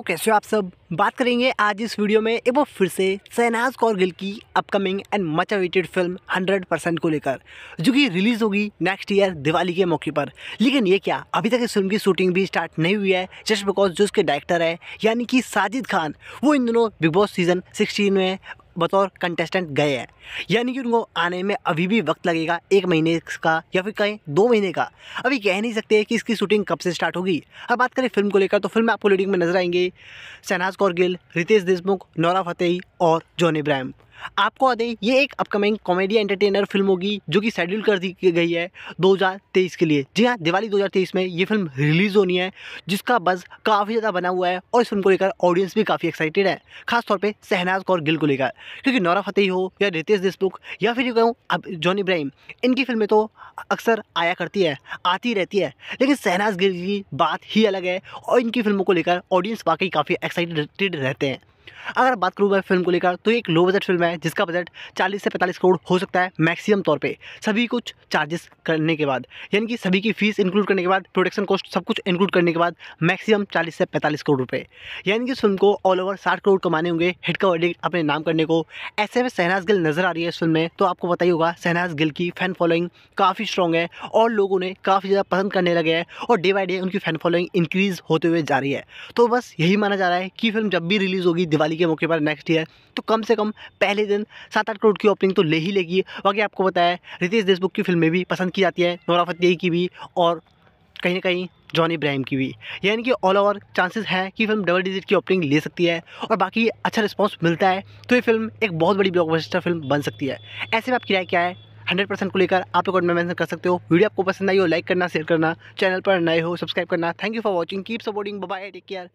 okay okay, सो so आप सब बात करेंगे आज इस वीडियो में एक बार फिर से शहनाज कौर गिल की upcoming and much awaited film 100 percent को लेकर जो कि रिलीज़ होगी नेक्स्ट ईयर दिवाली के मौके पर लेकिन ये क्या अभी तक इस फिल्म की शूटिंग भी स्टार्ट नहीं हुई है जस्ट बिकॉज जो उसके डायरेक्टर है यानी कि साजिद खान वो इन दोनों बिग बॉस सीज़न सिक्सटीन में बतौर कंटेस्टेंट गए हैं यानी कि उनको आने में अभी भी वक्त लगेगा एक महीने का या फिर कहें दो महीने का अभी कह नहीं सकते कि इसकी शूटिंग कब से स्टार्ट होगी अब बात करें फिल्म को लेकर तो फिल्म में आपको लीडिंग में नजर आएंगे शहनाज कौर गिल रितेश देशमुख नौरा फतेही और जॉन इब्राहिम आपको बता दें ये एक अपकमिंग कॉमेडी एंटरटेनर फिल्म होगी जो कि शेड्यूल कर दी गई है 2023 के लिए जी हाँ दिवाली 2023 में ये फिल्म रिलीज़ होनी है जिसका बज़ काफ़ी ज़्यादा बना हुआ है और इस फिल्म को लेकर ऑडियंस भी काफ़ी एक्साइटेड है खासतौर पर शहनाज कौर गिल को लेकर क्योंकि नौरा फतेह हो या रितेश देशमुख या फिर कहूँ अब जॉन इब्राहिम इनकी फिल्में तो अक्सर आया करती है आती रहती है लेकिन शहनाज गिल की बात ही अलग है और इनकी फिल्मों को लेकर ऑडियंस वाकई काफ़ी एक्साइटेड रहते हैं अगर बात करूँ मैं फिल्म को लेकर तो एक लो बजट फिल्म है जिसका बजट 40 से 45 करोड़ हो सकता है मैक्सिमम तौर पे सभी कुछ चार्जेस करने के बाद यानी कि सभी की फीस इंक्लूड करने के बाद प्रोडक्शन कॉस्ट सब कुछ इंक्लूड करने के बाद मैक्सिमम चालीस से पैंतालीस करोड़ रुपये यानी कि फिल्म को ऑल ओवर साठ करोड़ कमाने होंगे हिट का वर्डिक्ट अपने नाम करने को ऐसे में शहनाज गिल नजर आ रही है इस फिल्म में तो आपको पता ही होगा शहनाज गिल की फैन फॉलोइंग काफ़ी स्ट्रॉन्ग है और लोग उन्हें काफ़ी ज़्यादा पसंद करने लगे हैं और डे बाई डे उनकी फैन फॉलोइंग इंक्रीज़ होते हुए जा रही है तो बस यही माना जा रहा है कि फिल्म जब भी रिलीज़ होगी दिवाली के मौके पर नेक्स्ट ईयर तो कम से कम पहले दिन सात आठ करोड़ की ओपनिंग तो ले ही लेगी बाकी आपको बताया रितेश देशमुख की फिल्में भी पसंद की जाती है नौरा फतेही की भी और कहीं ना कहीं जॉन इब्राहिम की भी यानी कि ऑल ओवर चांसेस है कि फिल्म डबल डिजिट की ओपनिंग ले सकती है और बाकी अच्छा रिस्पॉन्स मिलता है तो ये फिल्म एक बहुत बड़ी ब्लॉकबस्टर फिल्म बन सकती है ऐसे में आपकी राय क्या है हंड्रेड परसेंट को लेकर आप लोग में मैंसन कर सकते हो वीडियो आपको पसंद आई हो लाइक करना शेयर करना चैनल पर नए हो सब्सक्राइब करना thank you for watching keep supporting bye take care